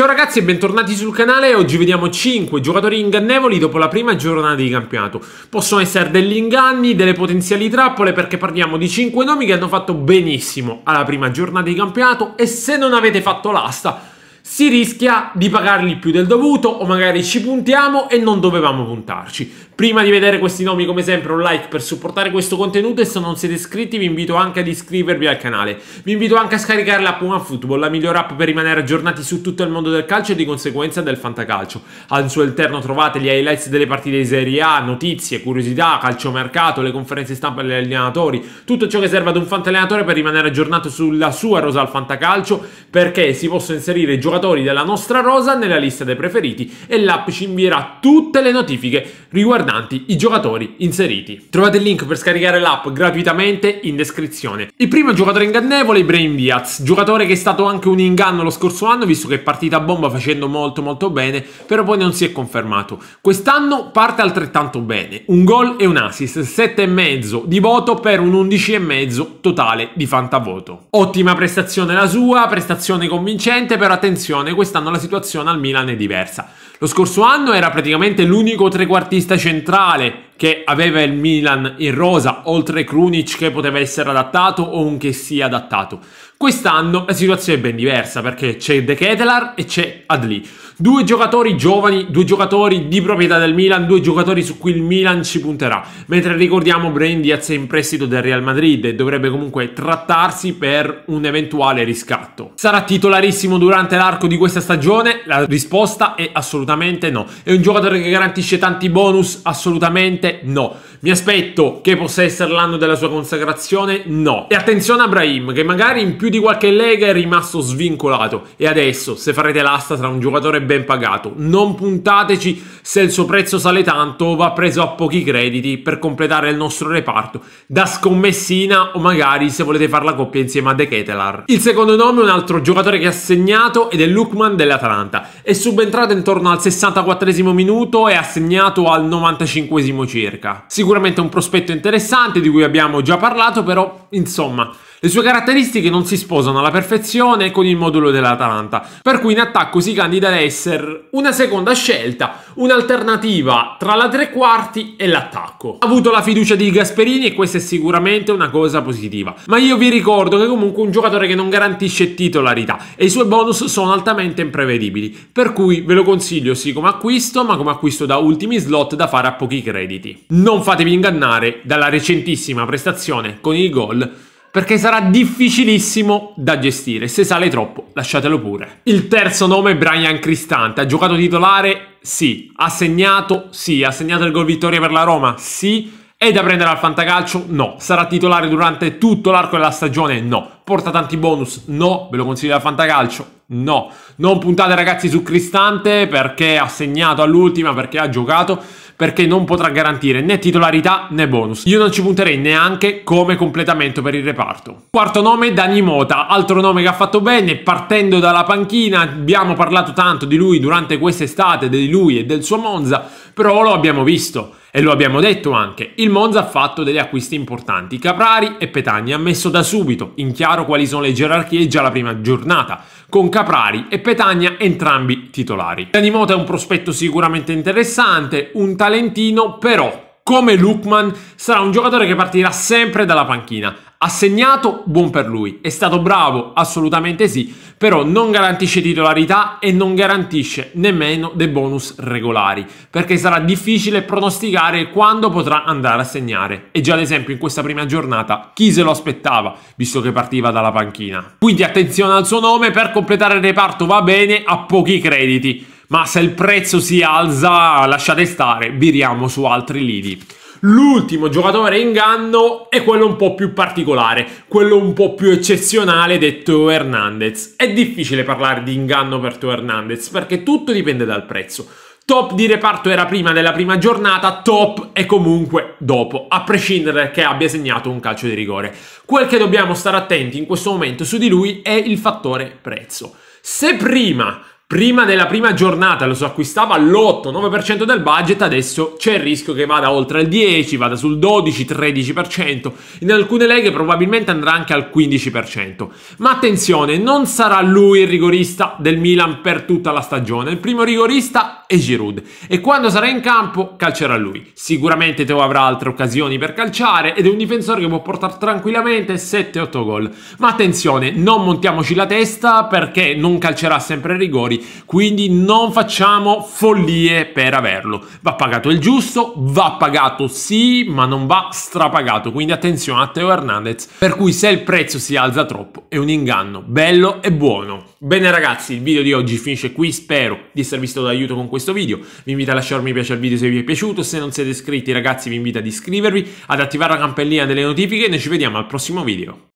Ciao ragazzi e bentornati sul canale, oggi vediamo 5 giocatori ingannevoli dopo la prima giornata di campionato. Possono essere degli inganni, delle potenziali trappole perché parliamo di 5 nomi che hanno fatto benissimo alla prima giornata di campionato e se non avete fatto l'asta si rischia di pagarli più del dovuto o magari ci puntiamo e non dovevamo puntarci. Prima di vedere questi nomi come sempre un like per supportare questo contenuto e se non siete iscritti vi invito anche ad iscrivervi al canale. Vi invito anche a scaricare l'app OneFootball, la miglior app per rimanere aggiornati su tutto il mondo del calcio e di conseguenza del fantacalcio. Al suo interno trovate gli highlights delle partite di Serie A, notizie, curiosità, calciomercato, le conferenze stampa degli allenatori, tutto ciò che serve ad un fantallenatore per rimanere aggiornato sulla sua rosa al fantacalcio perché si possono inserire giocatori giocatori della nostra rosa nella lista dei preferiti e l'app ci invierà tutte le notifiche riguardanti i giocatori inseriti. Trovate il link per scaricare l'app gratuitamente in descrizione. Il primo giocatore ingannevole è Brain Diaz, giocatore che è stato anche un inganno lo scorso anno visto che è partita a bomba facendo molto molto bene, però poi non si è confermato. Quest'anno parte altrettanto bene, un gol e un assist, 7,5 di voto per un 11,5 totale di fantavoto. Ottima prestazione la sua, prestazione convincente, però attenzione attenzione, quest'anno la situazione al Milan è diversa. Lo scorso anno era praticamente l'unico trequartista centrale che aveva il Milan in rosa, oltre Krunic che poteva essere adattato o un che sia adattato. Quest'anno la situazione è ben diversa perché c'è De Ketelar e c'è Adli. Due giocatori giovani, due giocatori di proprietà del Milan, due giocatori su cui il Milan ci punterà. Mentre ricordiamo Brain Diaz è in prestito del Real Madrid e dovrebbe comunque trattarsi per un eventuale riscatto. Sarà titolarissimo durante l'arco di questa stagione? La risposta è assolutamente no. È un giocatore che garantisce tanti bonus? Assolutamente no. Mi aspetto che possa essere l'anno della sua consacrazione? No. E attenzione a Brahim che magari in più di qualche lega è rimasto svincolato. E adesso, se farete l'asta tra un giocatore ben pagato, non puntateci se il suo prezzo sale tanto va preso a pochi crediti per completare il nostro reparto da scommessina o magari se volete fare la coppia insieme a De Ketelar. Il secondo nome è un altro giocatore che ha segnato ed è Lukman dell'Atalanta. È subentrato intorno al 64 minuto e ha segnato al 95 circa. Sicuramente un prospetto interessante di cui abbiamo già parlato, però insomma... Le sue caratteristiche non si sposano alla perfezione con il modulo dell'Atalanta, per cui in attacco si candida ad essere una seconda scelta, un'alternativa tra la tre quarti e l'attacco. Ha avuto la fiducia di Gasperini e questa è sicuramente una cosa positiva, ma io vi ricordo che comunque un giocatore che non garantisce titolarità e i suoi bonus sono altamente imprevedibili, per cui ve lo consiglio sì come acquisto, ma come acquisto da ultimi slot da fare a pochi crediti. Non fatevi ingannare dalla recentissima prestazione con il gol perché sarà difficilissimo da gestire. Se sale troppo, lasciatelo pure. Il terzo nome è Brian Cristante. Ha giocato titolare? Sì. Ha segnato? Sì. Ha segnato il gol vittoria per la Roma? Sì. È da prendere al fantacalcio? No. Sarà titolare durante tutto l'arco della stagione? No. Porta tanti bonus? No. Ve lo consiglio al fantacalcio? No. Non puntate ragazzi su Cristante perché ha segnato all'ultima, perché ha giocato, perché non potrà garantire né titolarità né bonus. Io non ci punterei neanche come completamento per il reparto. Quarto nome Dani Mota, altro nome che ha fatto bene partendo dalla panchina, abbiamo parlato tanto di lui durante quest'estate, di lui e del suo Monza, però lo abbiamo visto e lo abbiamo detto anche, il Monza ha fatto degli acquisti importanti. Caprari e Petagna ha messo da subito in chiaro quali sono le gerarchie già la prima giornata, con Caprari e Petagna entrambi titolari. Danimota è un prospetto sicuramente interessante, un talentino però come Lukman sarà un giocatore che partirà sempre dalla panchina. Ha segnato, buon per lui. È stato bravo, assolutamente sì, però non garantisce titolarità e non garantisce nemmeno dei bonus regolari, perché sarà difficile pronosticare quando potrà andare a segnare. E già ad esempio in questa prima giornata chi se lo aspettava, visto che partiva dalla panchina. Quindi attenzione al suo nome, per completare il reparto va bene a pochi crediti, ma se il prezzo si alza lasciate stare, viriamo su altri lidi. L'ultimo giocatore inganno è quello un po' più particolare, quello un po' più eccezionale detto Hernandez. È difficile parlare di inganno per Teo Hernandez perché tutto dipende dal prezzo. Top di reparto era prima della prima giornata, top è comunque dopo, a prescindere che abbia segnato un calcio di rigore. Quel che dobbiamo stare attenti in questo momento su di lui è il fattore prezzo. Se prima prima della prima giornata lo so, acquistava all'8-9% del budget, adesso c'è il rischio che vada oltre il 10, vada sul 12-13%, in alcune leghe probabilmente andrà anche al 15%. Ma attenzione, non sarà lui il rigorista del Milan per tutta la stagione, il primo rigorista e Giroud e quando sarà in campo calcerà lui. Sicuramente Teo avrà altre occasioni per calciare ed è un difensore che può portare tranquillamente 7-8 gol. Ma attenzione, non montiamoci la testa perché non calcerà sempre rigori, quindi non facciamo follie per averlo. Va pagato il giusto, va pagato sì, ma non va strapagato, quindi attenzione a Teo Hernandez, per cui se il prezzo si alza troppo è un inganno, bello e buono. Bene ragazzi, il video di oggi finisce qui, spero di esservi stato d'aiuto con questo video, vi invito a lasciare un mi piace al video se vi è piaciuto, se non siete iscritti ragazzi vi invito ad iscrivervi, ad attivare la campanellina delle notifiche e noi ci vediamo al prossimo video.